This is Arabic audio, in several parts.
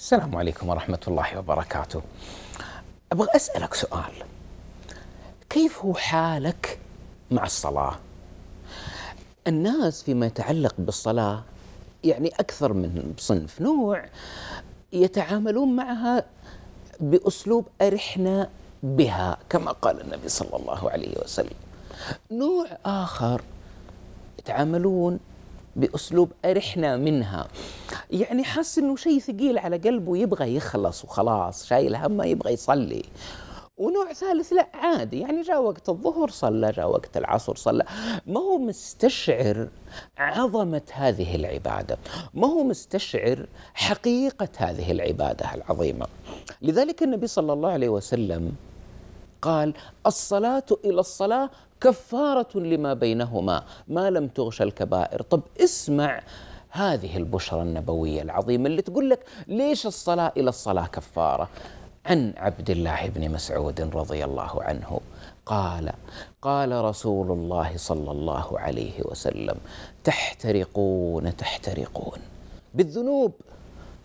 السلام عليكم ورحمة الله وبركاته أبغى أسألك سؤال كيف هو حالك مع الصلاة؟ الناس فيما يتعلق بالصلاة يعني أكثر من صنف نوع يتعاملون معها بأسلوب أرحنا بها كما قال النبي صلى الله عليه وسلم نوع آخر يتعاملون باسلوب ارحنا منها يعني حس انه شيء ثقيل على قلبه يبغى يخلص وخلاص شايل همه يبغى يصلي ونوع ثالث لا عادي يعني جاء وقت الظهر صلى جاء وقت العصر صلى ما هو مستشعر عظمة هذه العبادة ما هو مستشعر حقيقة هذه العبادة العظيمة لذلك النبي صلى الله عليه وسلم قال الصلاة إلى الصلاة كفارة لما بينهما ما لم تغش الكبائر طب اسمع هذه البشرى النبوية العظيمة اللي تقول لك ليش الصلاة إلى الصلاة كفارة عن عبد الله بن مسعود رضي الله عنه قال قال رسول الله صلى الله عليه وسلم تحترقون تحترقون بالذنوب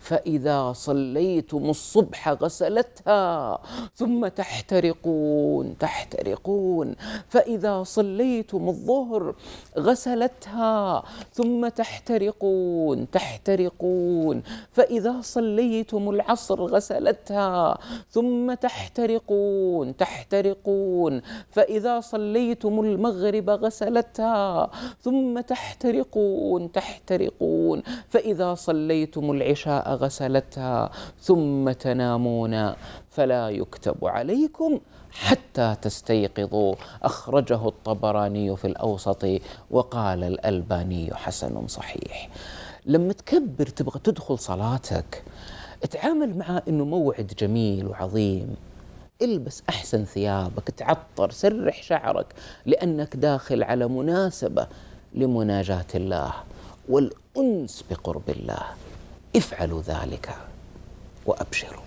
فإذا صليتم الصبح غسلتها ثم تحترقون تحترقون فإذا صليتم الظهر غسلتها ثم تحترقون تحترقون فإذا صليتم العصر غسلتها ثم تحترقون تحترقون فإذا صليتم المغرب غسلتها ثم تحترقون تحترقون فإذا صليتم العشاء غسلتها ثم تنامون فلا يكتب عليكم حتى تستيقظوا أخرجه الطبراني في الأوسط وقال الألباني حسن صحيح لما تكبر تبغى تدخل صلاتك اتعامل مع انه موعد جميل وعظيم البس احسن ثيابك تعطر سرح شعرك لانك داخل على مناسبه لمناجاه الله والانس بقرب الله افعلوا ذلك وأبشروا